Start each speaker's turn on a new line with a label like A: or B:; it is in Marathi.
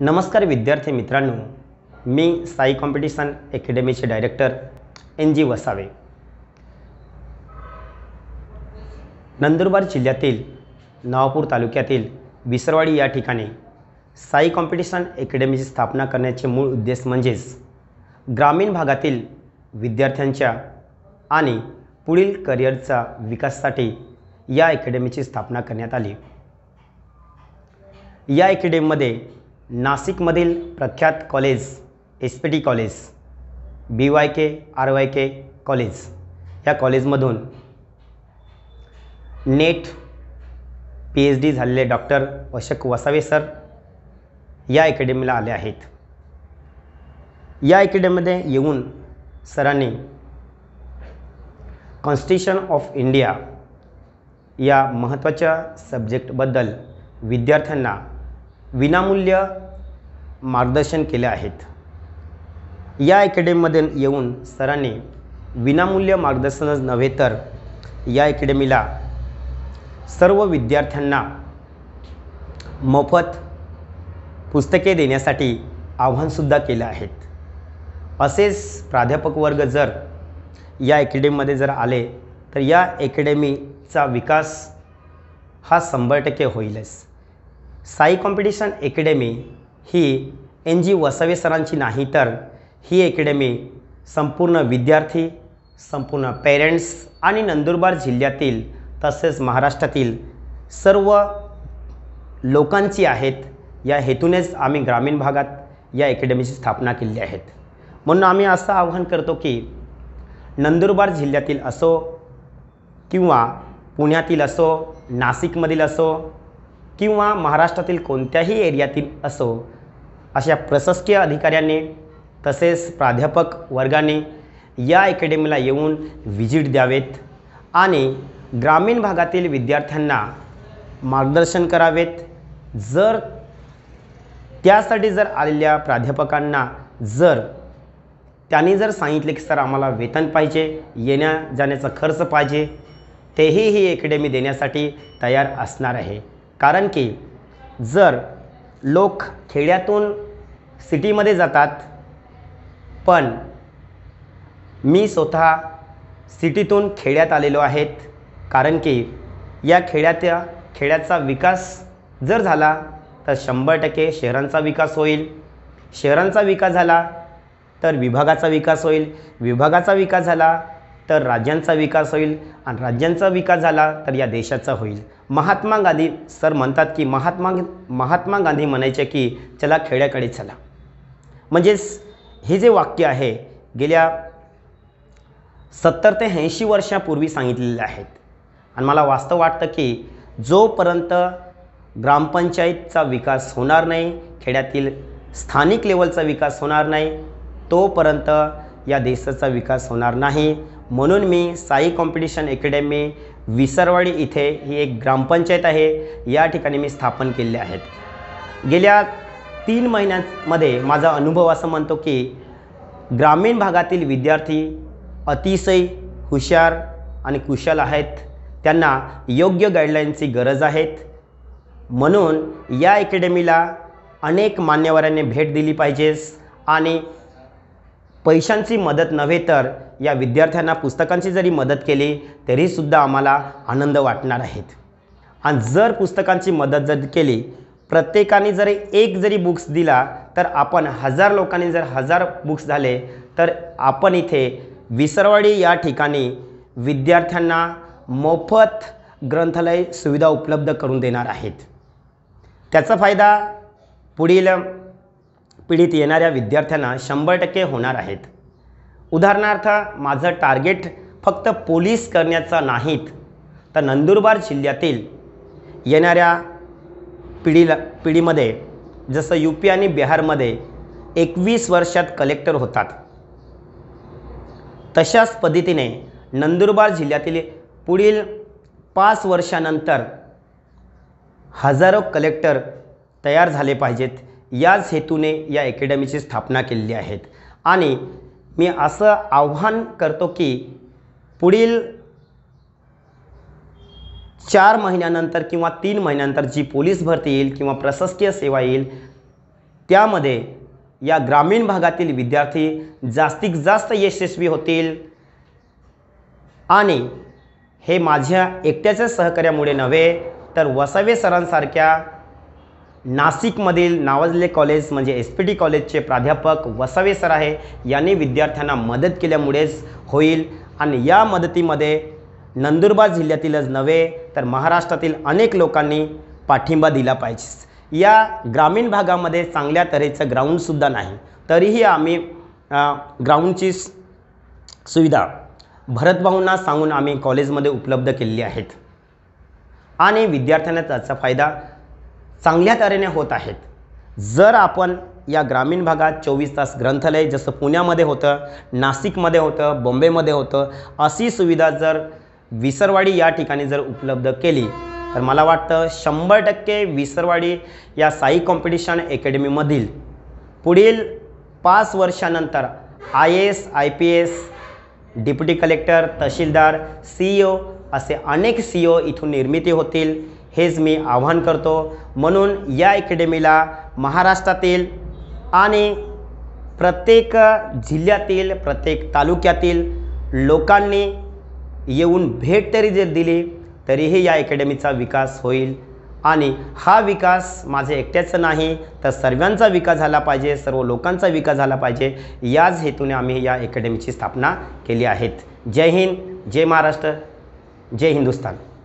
A: नमस्कार विद्यार्थी मित्रांनो मी साई कॉम्पिटिशन अकॅडमीचे डायरेक्टर एन जी वसावे नंदुरबार जिल्ह्यातील नावापूर तालुक्यातील विसरवाडी या ठिकाणी साई कॉम्पिटिशन अकॅडमीची स्थापना करण्याचे मूळ उद्देश म्हणजेच ग्रामीण भागातील विद्यार्थ्यांच्या आणि पुढील करिअरचा विकासासाठी या अकॅडमीची स्थापना करण्यात आली या अकॅडमीमध्ये नाशिकमधील प्रख्यात college S P T college B Y K R Y K college या कॉलेजमधून नेट पी एच डी झालेले डॉक्टर अशोक वसावे सर या अकॅडमीला आले आहेत या अकॅडमीमध्ये येऊन सरांनी कॉन्स्टिट्यूशन ऑफ इंडिया या महत्त्वाच्या सब्जेक्टबद्दल विद्यार्थ्यांना विनामूल्य मार्गदर्शन केले आहेत या अकॅडमीमध्ये येऊन सरांनी विनामूल्य मार्गदर्शनच नव्हे तर या अकॅडमीला सर्व विद्यार्थ्यांना मोफत पुस्तके देण्यासाठी आव्हानसुद्धा केलं आहेत असेच प्राध्यापक वर्ग जर या अकॅडमीमध्ये जर आले तर या अकॅडमीचा विकास हा शंभर टक्के होईलच साई कॉम्पिटिशन अकॅडमी ही एन जी वसावे सरांची नाही तर ही अकॅडमी संपूर्ण विद्यार्थी संपूर्ण पेरेंट्स आणि नंदुरबार जिल्ह्यातील तसेच महाराष्ट्रातील सर्व लोकांची आहेत या हेतूनेच आम्ही ग्रामीण भागात या अकॅडमीची स्थापना केली आहेत म्हणून आम्ही असं आवाहन करतो की नंदुरबार जिल्ह्यातील असो किंवा पुण्यातील असो नाशिकमधील असो किंवा महाराष्ट्रातील कोणत्याही एरियातील असो अशा प्रशासकीय अधिकाऱ्यांनी तसेच प्राध्यापक वर्गाने या अकॅडमीला येऊन व्हिजिट द्यावेत आणि ग्रामीण भागातील विद्यार्थ्यांना मार्गदर्शन करावेत जर त्यासाठी जर आलेल्या प्राध्यापकांना जर त्यांनी जर सांगितले की सर आम्हाला वेतन पाहिजे येण्या जाण्याचा खर्च पाहिजे तेही ही अकॅडमी देण्यासाठी तयार असणार आहे कारण की जर लोक खेड्यातून सिटीमध्ये जातात पण मी स्वतः सिटीतून खेड्यात आलेलो आहेत कारण की या खेड्यातल्या खेड्याचा विकास जर झाला तर शंभर टक्के शहरांचा विकास होईल शहरांचा विकास झाला तर विभागाचा विकास होईल विभागाचा विकास झाला तर राज्यांचा विकास होईल आणि राज्यांचा विकास झाला तर या देशाचा होईल महात्मा गांधी सर म्हणतात की महात्मा महात्मा गांधी म्हणायचे की चला खेड्याकडे चला म्हणजेच हे जे वाक्य आहे गेल्या सत्तर ते ऐंशी वर्षापूर्वी सांगितलेले आहेत आणि मला वास्तव वाटतं की जोपर्यंत ग्रामपंचायतचा विकास होणार नाही खेड्यातील स्थानिक लेवलचा विकास होणार नाही तोपर्यंत या देशाचा विकास होणार नाही म्हणून मी साई कॉम्पिटिशन अकॅडमी विसरवाडी इथे ही एक ग्रामपंचायत आहे या ठिकाणी मी स्थापन केलेले आहेत गेल्या तीन महिन्यांमध्ये माझा अनुभव असं म्हणतो की ग्रामीण भागातील विद्यार्थी अतिशय हुशार आणि कुशल आहेत त्यांना योग्य गाईडलाईनची गरज आहेत म्हणून या अकॅडमीला अनेक मान्यवरांनी भेट दिली पाहिजेस आणि पैशांची मदत नव्हे तर या विद्यार्थ्यांना पुस्तकांची जरी मदत केली तरीसुद्धा आम्हाला आनंद वाटणार आहेत आणि जर पुस्तकांची मदत जर केली प्रत्येकाने जर एक जरी बुक्स दिला तर आपण हजार लोकांनी जर हजार बुक्स झाले तर आपण इथे विसरवाडी या ठिकाणी विद्यार्थ्यांना मोफत ग्रंथालय सुविधा उपलब्ध करून देणार आहेत त्याचा फायदा पुढील पिढीत येणाऱ्या विद्यार्थ्यांना शंभर टक्के होणार आहेत उदाहरणार्थ माझं टार्गेट फक्त पोलीस करण्याचा नाहीत तर नंदुरबार जिल्ह्यातील येणाऱ्या पिढीला पिढीमध्ये जसं यू पी आणि बिहारमध्ये एकवीस वर्षात कलेक्टर होतात तशाच पद्धतीने नंदुरबार जिल्ह्यातील पुढील पाच वर्षानंतर हजारो कलेक्टर तयार झाले पाहिजेत याच हेतूने या अकॅडमीची स्थापना केलेली आहेत आणि मी असं आव्हान करतो की पुढील चार महिन्यानंतर किंवा तीन महिन्यानंतर जी पोलीस भरती येईल किंवा प्रशासकीय सेवा येईल त्यामध्ये या ग्रामीण भागातील विद्यार्थी जास्तीत जास्त यशस्वी होतील आणि हे माझ्या एकट्याच्या सहकार्यामुळे नव्हे तर वसावे सरांसारख्या नाशिकमधील नावाजले कॉलेज म्हणजे एस पी टी कॉलेजचे प्राध्यापक वसावे सर आहे यांनी विद्यार्थ्यांना मदत केल्यामुळेच होईल आणि या मदतीमध्ये नंदुरबार जिल्ह्यातीलच नव्हे तर महाराष्ट्रातील अनेक लोकांनी पाठिंबा दिला पाहिजे या ग्रामीण भागामध्ये चांगल्या तऱ्हेचं ग्राउंडसुद्धा नाही तरीही आम्ही ग्राउंडची सुविधा भरतभाऊंना सांगून आम्ही कॉलेजमध्ये उपलब्ध केलेली आहेत आणि विद्यार्थ्यांना त्याचा फायदा चांगल्या तऱ्हेने होत आहेत जर आपण या ग्रामीण भागात चोवीस तास ग्रंथालय जसं पुण्यामध्ये होतं नाशिकमध्ये होतं बॉम्बेमध्ये होतं अशी सुविधा जर विसरवाडी या ठिकाणी जर उपलब्ध केली तर मला वाटतं शंभर टक्के विसरवाडी या साई कॉम्पिटिशन अकॅडमीमधील पुढील पाच वर्षानंतर I S I P S deputy collector तहसीलदार सी ओ असे अनेक सी ओ इथून निर्मिती होतील हेच मी आवाहन करतो म्हणून या अकॅडमीला महाराष्ट्रातील आणि प्रत्येक जिल्ह्यातील प्रत्येक तालुक्यातील लोकांनी येऊन भेट तरी जर दिली तरीही या अकॅडमीचा विकास होईल आणि हा विकास माझे एकट्याचं नाही तर सर्वांचा विकास झाला पाहिजे सर्व लोकांचा विकास झाला पाहिजे याच हेतूने आम्ही या अकॅडमीची स्थापना केली आहेत जय हिंद जय महाराष्ट्र जय हिंदुस्तान